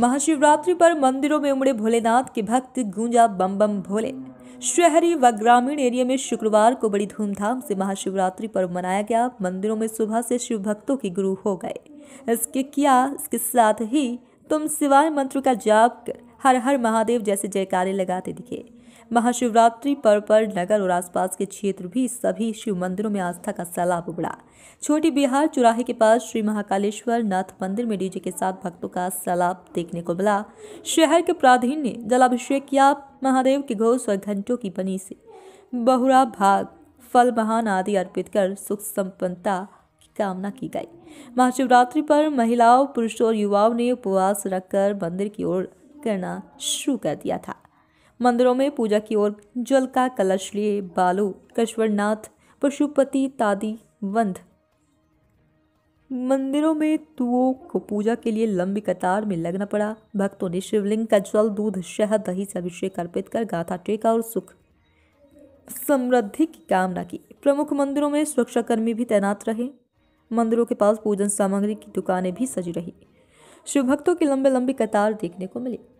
महाशिवरात्रि पर मंदिरों में उमड़े भोलेनाथ के भक्त गूंजा बम बम भोले शहरी व ग्रामीण एरिया में शुक्रवार को बड़ी धूमधाम से महाशिवरात्रि पर्व मनाया गया मंदिरों में सुबह से शिव भक्तों के गुरु हो गए इसके किया इसके साथ ही तुम सिवाय मंत्र का जाप कर हर हर महादेव जैसे जयकारे लगाते दिखे महाशिवरात्रि पर्व पर नगर और आसपास के क्षेत्र भी सभी शिव मंदिरों में आस्था का सैलाब उबड़ा छोटी बिहार चुराहे के पास श्री महाकालेश्वर नाथ मंदिर में डीजे के साथ भक्तों का सैलाब देखने को मिला शहर के प्राधीन ने जलाभिषेक किया महादेव के घोष और घंटों की बनी से बहुरा भाग फल महान आदि अर्पित कर सुख संपन्नता कामना की गई महाशिवरात्रि पर महिलाओं पुरुषों और युवाओं ने उपवास रखकर मंदिर की ओर करना शुरू कर दिया था मंदिरों में पूजा की ओर जल का कलश लिए बालू कश्वरनाथ पशुपति तादी वंध मंदिरों में तुओ को पूजा के लिए लंबी कतार में लगना पड़ा भक्तों ने शिवलिंग का जल दूध शहद दही से अभिषेक अर्पित कर गाथा टेका और सुख समृद्धि की कामना की प्रमुख मंदिरों में सुरक्षाकर्मी भी तैनात रहे मंदिरों के पास पूजन सामग्री की दुकानें भी सजी रही शिव भक्तों की लंबे लंबी कतार देखने को मिली